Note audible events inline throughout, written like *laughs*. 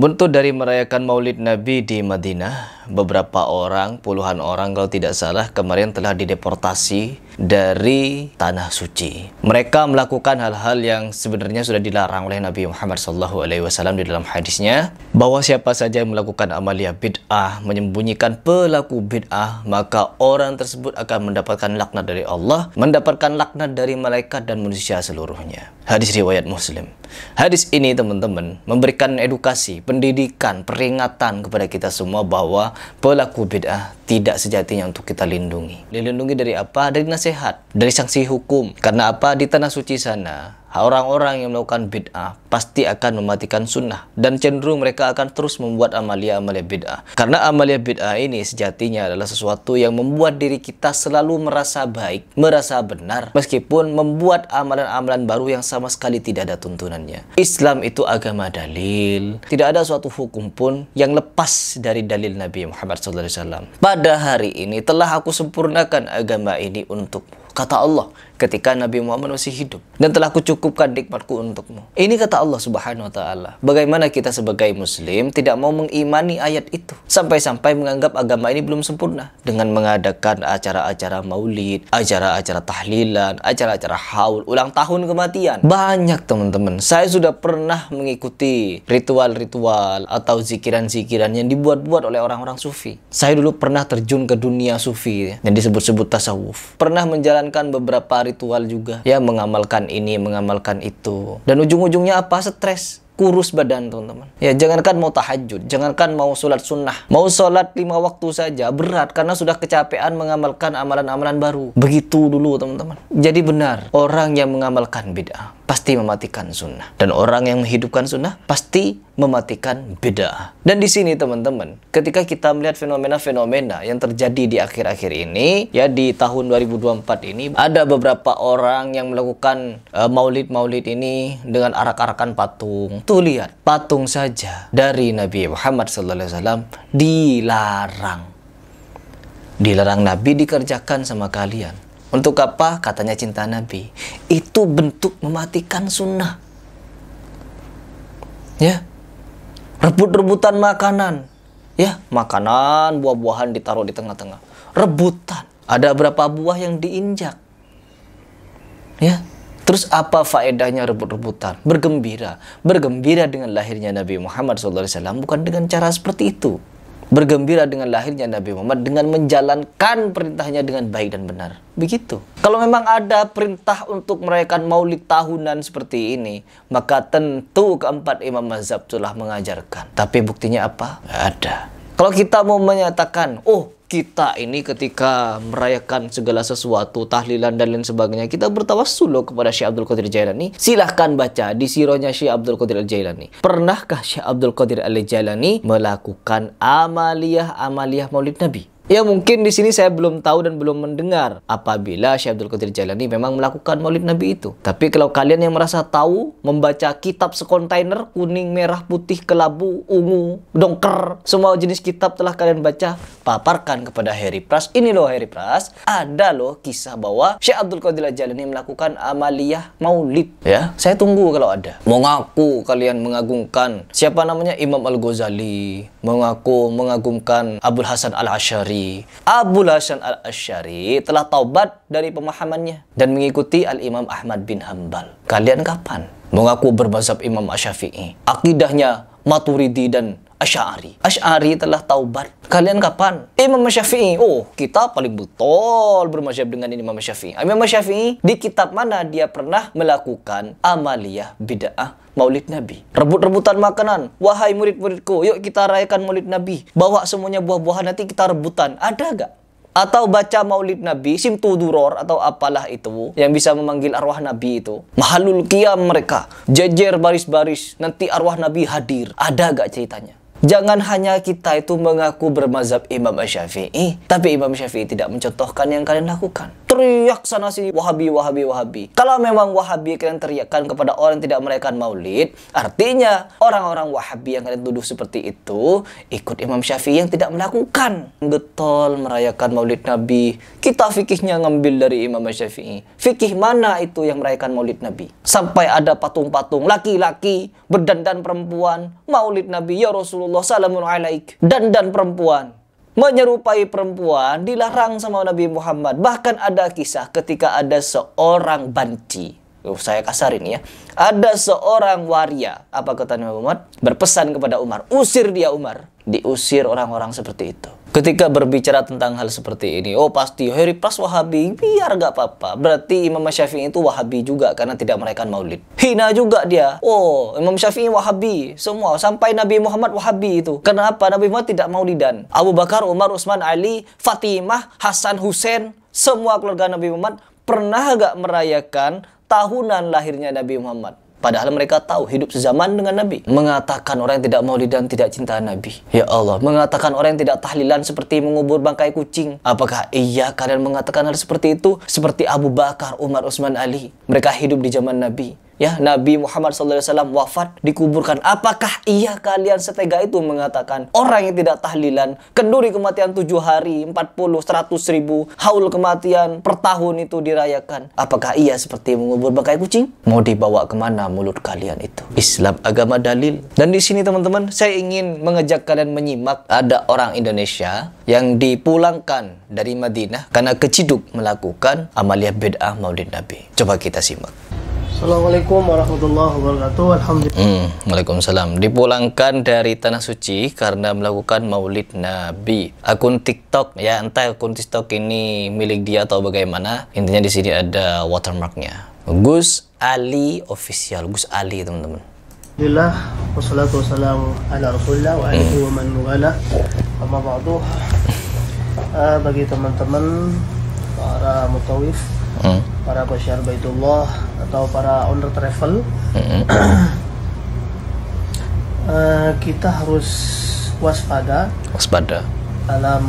Buntut dari merayakan maulid Nabi di Madinah, beberapa orang, puluhan orang kalau tidak salah kemarin telah dideportasi dari tanah suci. Mereka melakukan hal-hal yang sebenarnya sudah dilarang oleh Nabi Muhammad SAW di dalam hadisnya bahwa siapa saja yang melakukan amalia bid'ah, menyembunyikan pelaku bid'ah, maka orang tersebut akan mendapatkan laknat dari Allah, mendapatkan laknat dari malaikat dan manusia seluruhnya. Hadis riwayat Muslim. Hadis ini teman-teman memberikan edukasi, pendidikan, peringatan kepada kita semua bahwa pelaku bid'ah tidak sejatinya untuk kita lindungi. Dilindungi dari apa? Dari nasihat, dari sanksi hukum. Karena apa? Di tanah suci sana Orang-orang yang melakukan bid'ah pasti akan mematikan sunnah dan cenderung mereka akan terus membuat amalia-amalia bid'ah. Karena amalia bid'ah ini sejatinya adalah sesuatu yang membuat diri kita selalu merasa baik, merasa benar, meskipun membuat amalan-amalan baru yang sama sekali tidak ada tuntunannya. Islam itu agama dalil. Tidak ada suatu hukum pun yang lepas dari dalil Nabi Muhammad SAW. Pada hari ini telah aku sempurnakan agama ini untuk Kata Allah ketika Nabi Muhammad masih hidup dan telah kucukupkan nikmatku untukmu. Ini kata Allah Subhanahu wa taala. Bagaimana kita sebagai muslim tidak mau mengimani ayat itu sampai-sampai menganggap agama ini belum sempurna dengan mengadakan acara-acara maulid, acara-acara tahlilan, acara-acara haul, ulang tahun kematian. Banyak teman-teman. Saya sudah pernah mengikuti ritual-ritual atau zikiran-zikiran yang dibuat-buat oleh orang-orang sufi. Saya dulu pernah terjun ke dunia sufi yang disebut-sebut tasawuf. Pernah menjalankan menjalankan beberapa ritual juga ya mengamalkan ini mengamalkan itu dan ujung-ujungnya apa stres kurus badan teman-teman ya jangankan mau tahajud jangankan mau sholat sunnah mau sholat lima waktu saja berat karena sudah kecapean mengamalkan amalan-amalan baru begitu dulu teman-teman jadi benar orang yang mengamalkan bid'ah pasti mematikan sunnah. Dan orang yang menghidupkan sunnah pasti mematikan beda. Dan di sini teman-teman, ketika kita melihat fenomena-fenomena yang terjadi di akhir-akhir ini, ya di tahun 2024 ini, ada beberapa orang yang melakukan eh, maulid-maulid uh, maulid -maulid ini dengan arak-arakan patung. Tuh lihat, patung saja dari Nabi Muhammad SAW dilarang. Dilarang Nabi dikerjakan sama kalian untuk apa? Katanya cinta Nabi. Itu bentuk mematikan sunnah. Ya. Rebut-rebutan makanan. Ya, makanan, buah-buahan ditaruh di tengah-tengah. Rebutan. Ada berapa buah yang diinjak? Ya. Terus apa faedahnya rebut-rebutan? Bergembira. Bergembira dengan lahirnya Nabi Muhammad SAW bukan dengan cara seperti itu bergembira dengan lahirnya Nabi Muhammad dengan menjalankan perintahnya dengan baik dan benar. Begitu. Kalau memang ada perintah untuk merayakan maulid tahunan seperti ini, maka tentu keempat imam mazhab telah mengajarkan. Tapi buktinya apa? Ada. Kalau kita mau menyatakan, oh kita ini ketika merayakan segala sesuatu, tahlilan dan lain sebagainya, kita bertawassul loh kepada Syekh Abdul Qadir Jailani. Silahkan baca di sironya Syekh Abdul Qadir Jailani. Pernahkah Syekh Abdul Qadir Al Jailani melakukan amaliyah-amaliyah maulid Nabi? Ya mungkin di sini saya belum tahu dan belum mendengar apabila Syekh Abdul Qadir Jailani memang melakukan maulid Nabi itu. Tapi kalau kalian yang merasa tahu membaca kitab sekontainer kuning, merah, putih, kelabu, ungu, dongker, semua jenis kitab telah kalian baca, paparkan kepada Harry Pras. Ini loh Harry Pras, ada loh kisah bahwa Syekh Abdul Qadir Jailani melakukan amaliyah maulid. Ya, saya tunggu kalau ada. Mau ngaku kalian mengagungkan siapa namanya Imam Al-Ghazali, mengaku mengagumkan Abdul Hasan al Ashari. Ash'ari. Abu Hasan al Ash'ari telah taubat dari pemahamannya dan mengikuti Al Imam Ahmad bin Hambal. Kalian kapan mengaku berbazhab Imam Asyafi'i? Akidahnya Maturidi dan Asy'ari. Asy'ari telah taubat. Kalian kapan? Imam Syafi'i. Oh, kita paling betul bermasyhab dengan ini Imam Syafi'i. Imam Syafi'i di kitab mana dia pernah melakukan amaliyah bid'ah maulid Nabi. Rebut-rebutan makanan. Wahai murid-muridku, yuk kita rayakan maulid Nabi. Bawa semuanya buah-buahan, nanti kita rebutan. Ada gak? atau baca maulid Nabi, simtu duror atau apalah itu yang bisa memanggil arwah Nabi itu. Mahalul kiam mereka, jejer baris-baris, nanti arwah Nabi hadir. Ada gak ceritanya? Jangan hanya kita itu mengaku bermazhab Imam Syafi'i, tapi Imam Syafi'i tidak mencontohkan yang kalian lakukan teriak sana sini Wahabi Wahabi Wahabi. Kalau memang Wahabi kalian teriakkan kepada orang yang tidak merayakan Maulid, artinya orang-orang Wahabi yang kalian tuduh seperti itu ikut Imam Syafi'i yang tidak melakukan betul merayakan Maulid Nabi. Kita fikihnya ngambil dari Imam Syafi'i. Fikih mana itu yang merayakan Maulid Nabi? Sampai ada patung-patung laki-laki berdandan perempuan Maulid Nabi ya Rasulullah salamun alaik dandan perempuan menyerupai perempuan dilarang sama Nabi Muhammad. Bahkan ada kisah ketika ada seorang banci. Uh, saya kasar ini ya. Ada seorang waria, apa kata Nabi Muhammad? Berpesan kepada Umar, usir dia Umar. Diusir orang-orang seperti itu ketika berbicara tentang hal seperti ini, oh pasti Harry Pras Wahabi, biar gak apa-apa. Berarti Imam Syafi'i itu Wahabi juga karena tidak merayakan maulid. Hina juga dia. Oh, Imam Syafi'i Wahabi. Semua, sampai Nabi Muhammad Wahabi itu. Kenapa Nabi Muhammad tidak maulidan? Abu Bakar, Umar, Utsman, Ali, Fatimah, Hasan, Hussein, semua keluarga Nabi Muhammad pernah gak merayakan tahunan lahirnya Nabi Muhammad? Padahal mereka tahu hidup sezaman dengan Nabi. Mengatakan orang yang tidak mau dan tidak cinta Nabi. Ya Allah. Mengatakan orang yang tidak tahlilan seperti mengubur bangkai kucing. Apakah iya kalian mengatakan hal seperti itu? Seperti Abu Bakar, Umar, Utsman, Ali. Mereka hidup di zaman Nabi ya Nabi Muhammad SAW wafat dikuburkan apakah iya kalian setega itu mengatakan orang yang tidak tahlilan kenduri kematian tujuh hari empat puluh seratus ribu haul kematian per tahun itu dirayakan apakah iya seperti mengubur bangkai kucing mau dibawa kemana mulut kalian itu Islam agama dalil dan di sini teman-teman saya ingin mengejak kalian menyimak ada orang Indonesia yang dipulangkan dari Madinah karena keciduk melakukan amalia bid'ah maulid Nabi coba kita simak Assalamualaikum warahmatullahi wabarakatuh. Alhamdulillah. Hmm, Waalaikumsalam. Dipulangkan dari tanah suci karena melakukan Maulid Nabi. Akun TikTok ya entah akun TikTok ini milik dia atau bagaimana. Intinya di sini ada watermarknya. Gus Ali official. Gus Ali teman-teman. Alhamdulillah wassalatu wassalamu ala rasulullah wa alihi wa man wala amma ba'du *laughs* eh, bagi teman-teman para mutawif hmm. para itu Baitullah atau para owner travel hmm. uh, *clears throat* kita harus waspada waspada dalam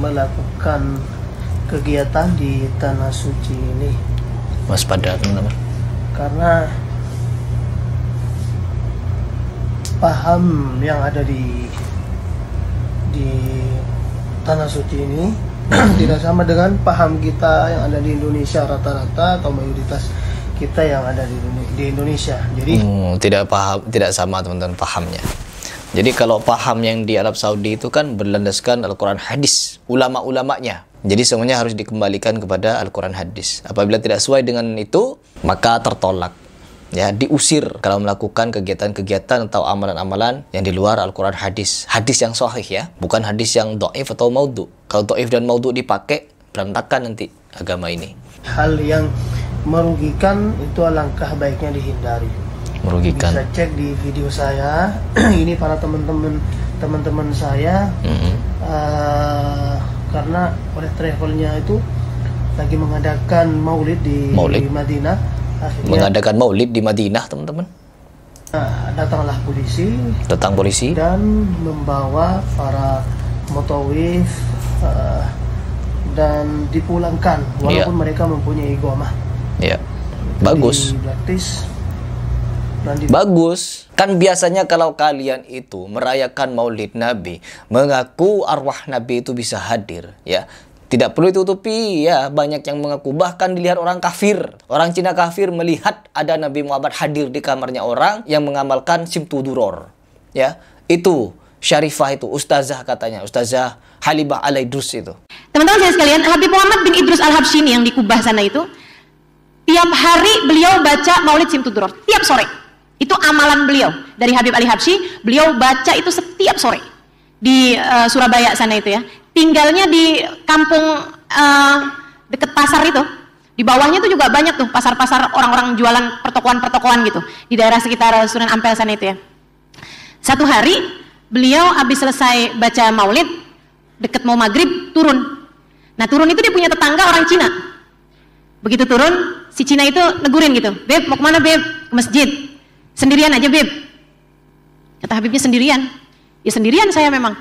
melakukan kegiatan di tanah suci ini waspada teman-teman karena paham yang ada di di tanah suci ini tidak sama dengan paham kita yang ada di Indonesia rata-rata atau mayoritas kita yang ada di, di Indonesia. Jadi hmm, tidak paham, tidak sama teman-teman pahamnya. Jadi kalau paham yang di Arab Saudi itu kan berlandaskan Al-Quran hadis, ulama-ulamanya. Jadi semuanya harus dikembalikan kepada Al-Quran hadis. Apabila tidak sesuai dengan itu, maka tertolak ya diusir kalau melakukan kegiatan-kegiatan atau amalan-amalan yang di luar Al-Quran hadis hadis yang sahih ya bukan hadis yang do'if atau maudhu kalau do'if dan maudhu dipakai berantakan nanti agama ini hal yang merugikan itu langkah baiknya dihindari merugikan bisa cek di video saya *clears throat* ini para teman-teman teman-teman saya mm -hmm. uh, karena oleh travelnya itu lagi mengadakan maulid di, maulid. di Madinah Akhirnya, mengadakan maulid di Madinah teman-teman nah, datanglah polisi datang polisi dan membawa para motowif uh, eh, dan dipulangkan iya. walaupun yeah. mereka mempunyai gomah ya yeah. bagus Bagus. Kan biasanya kalau kalian itu merayakan maulid Nabi, mengaku arwah Nabi itu bisa hadir. ya tidak perlu ditutupi ya, banyak yang mengaku bahkan dilihat orang kafir. Orang Cina kafir melihat ada Nabi Muhammad hadir di kamarnya orang yang mengamalkan duror. Ya, itu Syarifah itu, Ustazah katanya, Ustazah Halibah Alaidrus itu. Teman-teman saya sekalian, Habib Muhammad bin Idrus al habsyi yang dikubah sana itu, tiap hari beliau baca Maulid duror, tiap sore. Itu amalan beliau dari Habib Ali Habsyi, beliau baca itu setiap sore di uh, Surabaya sana itu ya tinggalnya di kampung uh, deket pasar itu. Di bawahnya itu juga banyak tuh pasar-pasar orang-orang jualan pertokoan-pertokoan gitu di daerah sekitar Sunan Ampel sana itu ya. Satu hari beliau habis selesai baca maulid deket mau maghrib turun. Nah turun itu dia punya tetangga orang Cina. Begitu turun si Cina itu negurin gitu, beb mau kemana beb? Ke masjid. Sendirian aja beb. Kata Habibnya sendirian. Ya sendirian saya memang.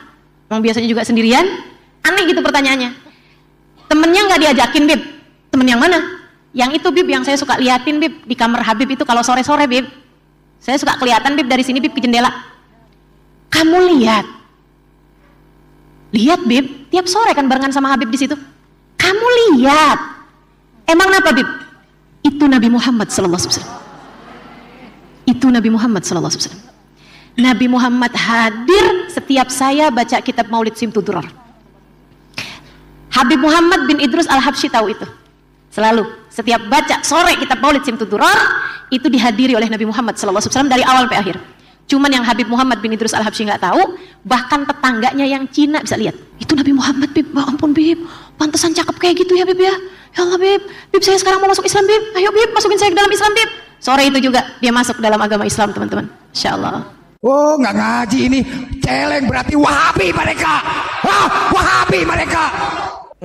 Memang biasanya juga sendirian. Aneh gitu pertanyaannya. Temennya nggak diajakin, Bib. Temen yang mana? Yang itu, Bib, yang saya suka liatin, Bib. Di kamar Habib itu kalau sore-sore, Bib. Saya suka kelihatan, Bib, dari sini, Bib, ke jendela. Kamu lihat. Lihat, Bib. Tiap sore kan barengan sama Habib di situ. Kamu lihat. Emang apa Bib? Itu Nabi Muhammad sallallahu alaihi wasallam. Itu Nabi Muhammad sallallahu alaihi wasallam. Nabi Muhammad hadir setiap saya baca kitab Maulid Simtudurar. Habib Muhammad bin Idrus Al-Habsyi tahu itu. Selalu setiap baca sore kita Maulid Simtuturor itu dihadiri oleh Nabi Muhammad sallallahu alaihi dari awal sampai akhir. Cuman yang Habib Muhammad bin Idrus Al-Habsyi nggak tahu, bahkan tetangganya yang Cina bisa lihat. Itu Nabi Muhammad, Bib. Ya ampun, Bib. Pantesan cakep kayak gitu ya, Bib ya. Ya Allah, Bib. Bib, saya sekarang mau masuk Islam, Bib. Ayo, Bib, masukin saya ke dalam Islam, Bib. Sore itu juga dia masuk dalam agama Islam, teman-teman. Insya Allah. Oh, nggak ngaji ini. Celeng berarti wahabi mereka. Wah, wahabi mereka.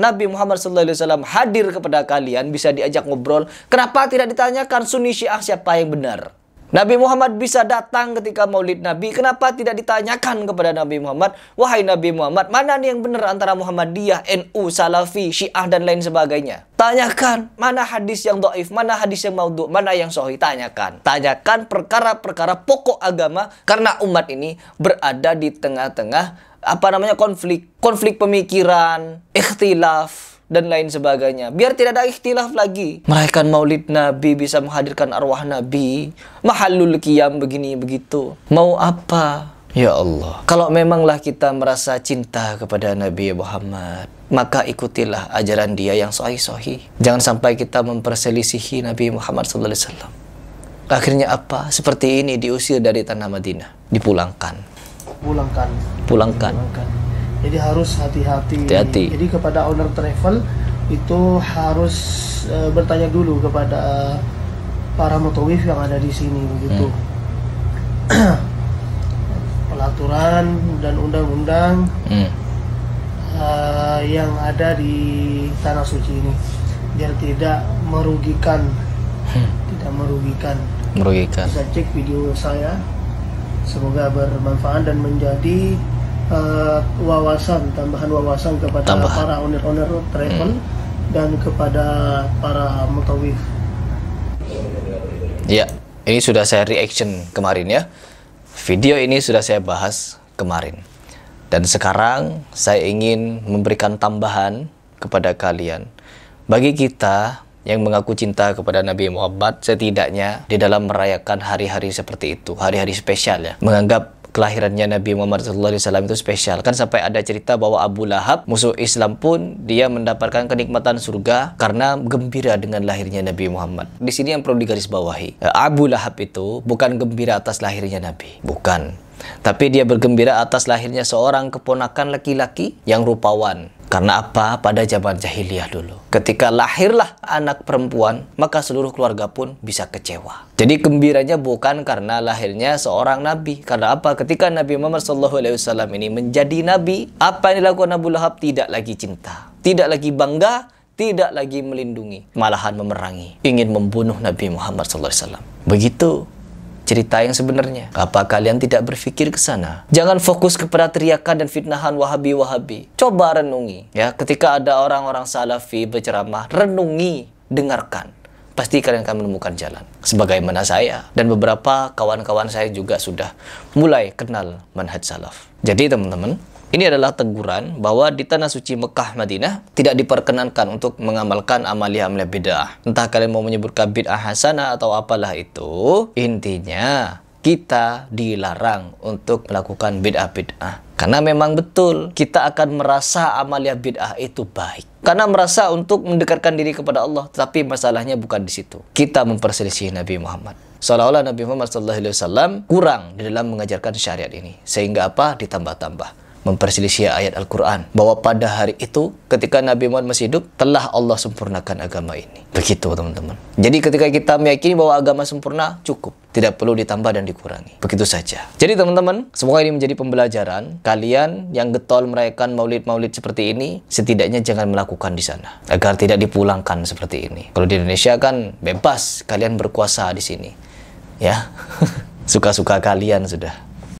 Nabi Muhammad SAW hadir kepada kalian, bisa diajak ngobrol, kenapa tidak ditanyakan sunni syiah siapa yang benar? Nabi Muhammad bisa datang ketika maulid Nabi, kenapa tidak ditanyakan kepada Nabi Muhammad, wahai Nabi Muhammad, mana nih yang benar antara Muhammadiyah, NU, Salafi, Syiah, dan lain sebagainya. Tanyakan, mana hadis yang do'if, mana hadis yang maudhu, mana yang sohi, tanyakan. Tanyakan perkara-perkara pokok agama, karena umat ini berada di tengah-tengah apa namanya konflik, konflik pemikiran, ikhtilaf dan lain sebagainya. Biar tidak ada ikhtilaf lagi. Merayakan maulid Nabi bisa menghadirkan arwah Nabi. Mahalul kiam begini begitu. Mau apa? Ya Allah. Kalau memanglah kita merasa cinta kepada Nabi Muhammad, maka ikutilah ajaran dia yang sohi-sohi. Jangan sampai kita memperselisihi Nabi Muhammad SAW. Akhirnya apa? Seperti ini diusir dari tanah Madinah, dipulangkan pulangkan. Pulangkan. pulangkan. Jadi harus hati-hati. Hati-hati. Jadi kepada owner travel itu harus e, bertanya dulu kepada para motowif yang ada di sini begitu. Hmm. *clears throat* Pelaturan dan undang-undang hmm. uh, yang ada di tanah suci ini biar tidak merugikan. Hmm. Tidak merugikan. Merugikan. Bisa cek video saya Semoga bermanfaat dan menjadi uh, wawasan, tambahan wawasan kepada Tambah. para owner-owner travel hmm. dan kepada para mutawif. Ya, ini sudah saya reaction kemarin ya. Video ini sudah saya bahas kemarin. Dan sekarang saya ingin memberikan tambahan kepada kalian. Bagi kita yang mengaku cinta kepada Nabi Muhammad setidaknya di dalam merayakan hari-hari seperti itu, hari-hari spesial ya. Menganggap kelahirannya Nabi Muhammad Alaihi Wasallam itu spesial. Kan sampai ada cerita bahwa Abu Lahab, musuh Islam pun, dia mendapatkan kenikmatan surga karena gembira dengan lahirnya Nabi Muhammad. Di sini yang perlu digarisbawahi, Abu Lahab itu bukan gembira atas lahirnya Nabi. Bukan. Tapi dia bergembira atas lahirnya seorang keponakan laki-laki yang rupawan, karena apa? Pada zaman jahiliyah dulu. Ketika lahirlah anak perempuan, maka seluruh keluarga pun bisa kecewa. Jadi gembiranya bukan karena lahirnya seorang nabi. Karena apa? Ketika Nabi Muhammad SAW ini menjadi nabi, apa yang dilakukan Abu Lahab tidak lagi cinta, tidak lagi bangga, tidak lagi melindungi, malahan memerangi, ingin membunuh Nabi Muhammad SAW. Begitu cerita yang sebenarnya. Apa kalian tidak berpikir ke sana? Jangan fokus kepada teriakan dan fitnahan Wahabi-Wahabi. Coba renungi. Ya, ketika ada orang-orang salafi berceramah, renungi, dengarkan pasti kalian akan menemukan jalan. Sebagaimana saya dan beberapa kawan-kawan saya juga sudah mulai kenal manhaj salaf. Jadi teman-teman, ini adalah teguran bahwa di tanah suci Mekah Madinah tidak diperkenankan untuk mengamalkan amalia-amalia bid'ah. Entah kalian mau menyebutkan bid'ah hasanah atau apalah itu, intinya kita dilarang untuk melakukan bid'ah-bid'ah. Karena memang betul kita akan merasa amalia bid'ah itu baik. Karena merasa untuk mendekatkan diri kepada Allah, tapi masalahnya bukan di situ. Kita memperselisih Nabi Muhammad seolah-olah Nabi Muhammad SAW kurang di dalam mengajarkan syariat ini. Sehingga apa? Ditambah-tambah memperselisih ayat Al-Quran bahwa pada hari itu ketika Nabi Muhammad masih hidup telah Allah sempurnakan agama ini begitu teman-teman jadi ketika kita meyakini bahwa agama sempurna cukup tidak perlu ditambah dan dikurangi begitu saja jadi teman-teman semoga ini menjadi pembelajaran kalian yang getol merayakan maulid-maulid seperti ini setidaknya jangan melakukan di sana agar tidak dipulangkan seperti ini kalau di Indonesia kan bebas kalian berkuasa di sini ya *laughs* suka-suka kalian sudah